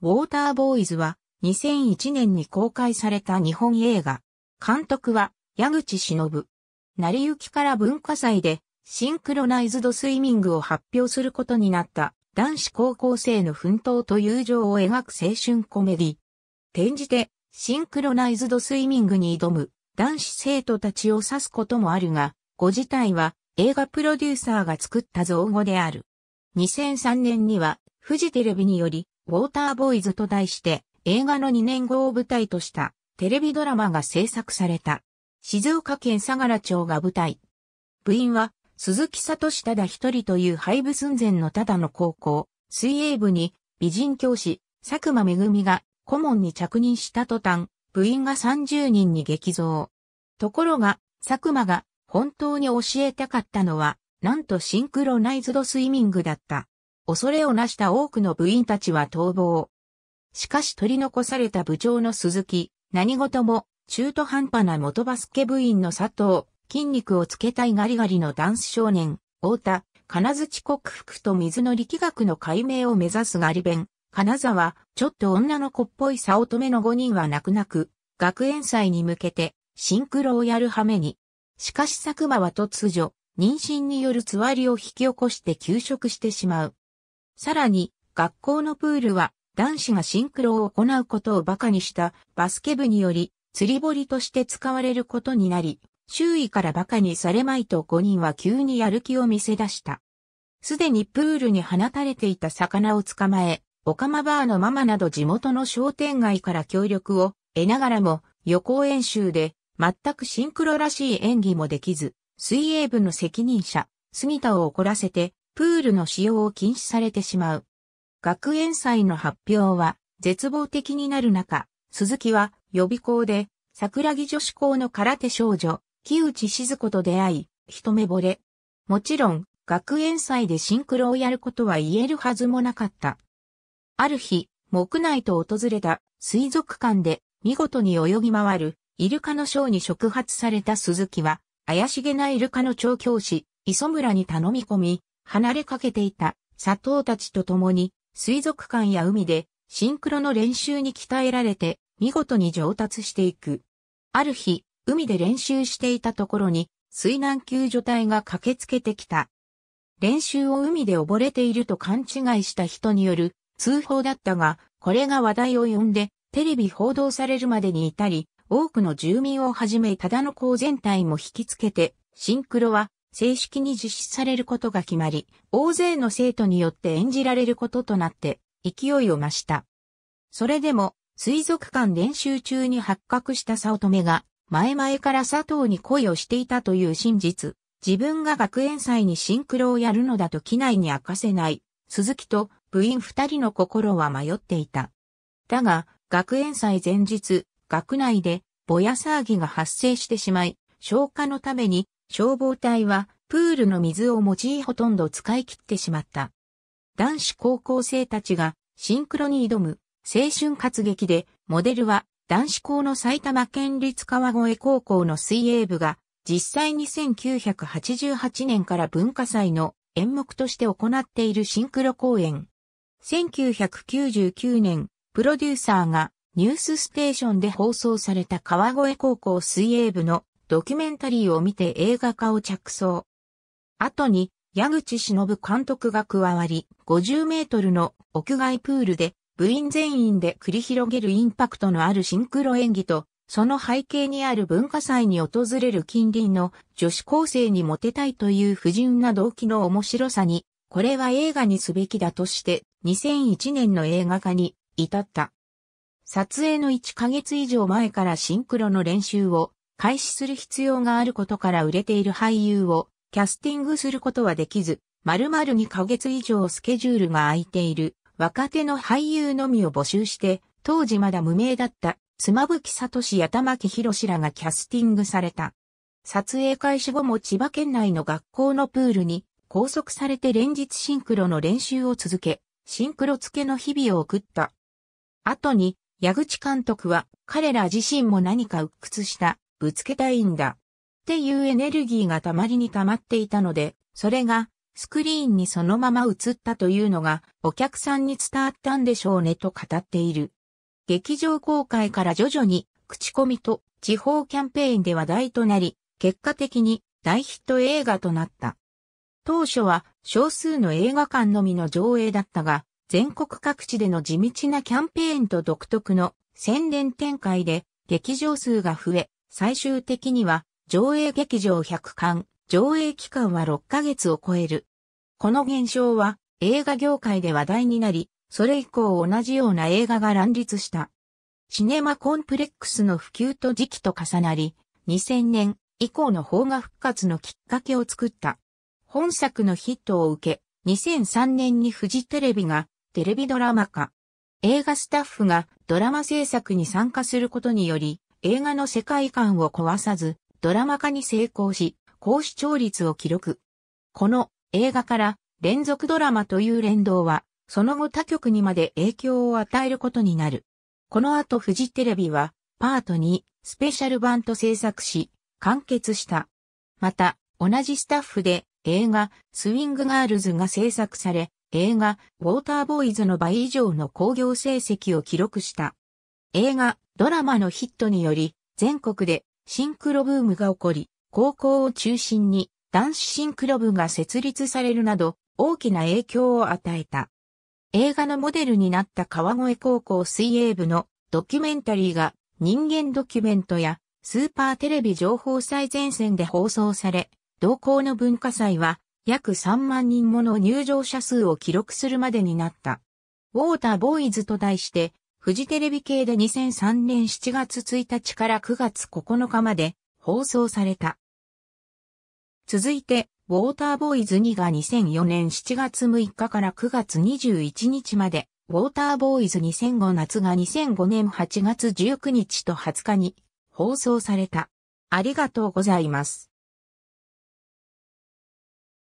ウォーターボーイズは2001年に公開された日本映画。監督は矢口忍。成り行きから文化祭でシンクロナイズドスイミングを発表することになった男子高校生の奮闘と友情を描く青春コメディ。転じてシンクロナイズドスイミングに挑む男子生徒たちを指すこともあるが、ご自体は映画プロデューサーが作った造語である。2003年には富士テレビによりウォーターボーイズと題して映画の2年後を舞台としたテレビドラマが制作された。静岡県相良町が舞台。部員は鈴木聡ただ一人という廃部寸前のただの高校、水泳部に美人教師、佐久間恵が顧問に着任した途端、部員が30人に激増。ところが、佐久間が本当に教えたかったのは、なんとシンクロナイズドスイミングだった。恐れをなした多くの部員たちは逃亡。しかし取り残された部長の鈴木、何事も中途半端な元バスケ部員の佐藤、筋肉をつけたいガリガリのダンス少年、太田、金槌克服と水の力学の解明を目指すガリ弁、金沢、ちょっと女の子っぽい早乙女の5人は泣く泣く、学園祭に向けて、シンクロをやる羽目に。しかし佐久間は突如、妊娠によるつわりを引き起こして休職してしまう。さらに、学校のプールは男子がシンクロを行うことを馬鹿にしたバスケ部により釣り堀として使われることになり、周囲から馬鹿にされまいと5人は急にやる気を見せ出した。すでにプールに放たれていた魚を捕まえ、オカマバーのママなど地元の商店街から協力を得ながらも予行演習で全くシンクロらしい演技もできず、水泳部の責任者、杉田を怒らせてプールの使用を禁止されてしまう。学園祭の発表は絶望的になる中、鈴木は予備校で桜木女子校の空手少女、木内静子と出会い、一目惚れ。もちろん、学園祭でシンクロをやることは言えるはずもなかった。ある日、木内と訪れた水族館で見事に泳ぎ回るイルカのショーに触発された鈴木は、怪しげなイルカの調教師、磯村に頼み込み、離れかけていた佐藤たちと共に水族館や海でシンクロの練習に鍛えられて見事に上達していく。ある日、海で練習していたところに水難救助隊が駆けつけてきた。練習を海で溺れていると勘違いした人による通報だったが、これが話題を呼んでテレビ報道されるまでに至り、多くの住民をはじめただの公全体も引きつけて、シンクロは正式に実施されることが決まり、大勢の生徒によって演じられることとなって、勢いを増した。それでも、水族館練習中に発覚した佐乙女が、前々から佐藤に恋をしていたという真実、自分が学園祭にシンクロをやるのだと機内に明かせない、鈴木と部員二人の心は迷っていた。だが、学園祭前日、学内で、ぼや騒ぎが発生してしまい、消化のために消防隊はプールの水を用いほとんど使い切ってしまった。男子高校生たちがシンクロに挑む青春活劇でモデルは男子校の埼玉県立川越高校の水泳部が実際に1988年から文化祭の演目として行っているシンクロ公演。1999年、プロデューサーがニュースステーションで放送された川越高校水泳部のドキュメンタリーを見て映画化を着想。後に、矢口忍監督が加わり、50メートルの屋外プールで、部員全員で繰り広げるインパクトのあるシンクロ演技と、その背景にある文化祭に訪れる近隣の女子高生にモテたいという不純な動機の面白さに、これは映画にすべきだとして2001年の映画化に至った。撮影の1ヶ月以上前からシンクロの練習を開始する必要があることから売れている俳優をキャスティングすることはできず、丸々2ヶ月以上スケジュールが空いている若手の俳優のみを募集して、当時まだ無名だった妻夫木聡や玉木宏らがキャスティングされた。撮影開始後も千葉県内の学校のプールに拘束されて連日シンクロの練習を続け、シンクロ付けの日々を送った。後に、矢口監督は彼ら自身も何か鬱屈したぶつけたいんだ。っていうエネルギーが溜まりに溜まっていたので、それがスクリーンにそのまま映ったというのがお客さんに伝わったんでしょうねと語っている。劇場公開から徐々に口コミと地方キャンペーンで話題となり、結果的に大ヒット映画となった。当初は少数の映画館のみの上映だったが、全国各地での地道なキャンペーンと独特の宣伝展開で劇場数が増え、最終的には上映劇場100巻、上映期間は6ヶ月を超える。この現象は映画業界で話題になり、それ以降同じような映画が乱立した。シネマコンプレックスの普及と時期と重なり、2000年以降の邦画復活のきっかけを作った。本作のヒットを受け、2003年にフジテレビがテレビドラマ化。映画スタッフがドラマ制作に参加することにより、映画の世界観を壊さず、ドラマ化に成功し、高視聴率を記録。この映画から連続ドラマという連動は、その後他局にまで影響を与えることになる。この後フジテレビは、パート2スペシャル版と制作し、完結した。また、同じスタッフで映画スウィングガールズが制作され、映画ウォーターボーイズの倍以上の興行成績を記録した。映画、ドラマのヒットにより、全国でシンクロブームが起こり、高校を中心に男子シンクロ部が設立されるなど、大きな影響を与えた。映画のモデルになった川越高校水泳部のドキュメンタリーが人間ドキュメントやスーパーテレビ情報最前線で放送され、同校の文化祭は約3万人もの入場者数を記録するまでになった。ウォーターボーイズと題してフジテレビ系で2003年7月1日から9月9日まで放送された。続いて、ウォーターボーイズ2が2004年7月6日から9月21日まで、ウォーターボーイズ2005夏が2005年8月19日と20日に放送された。ありがとうございます。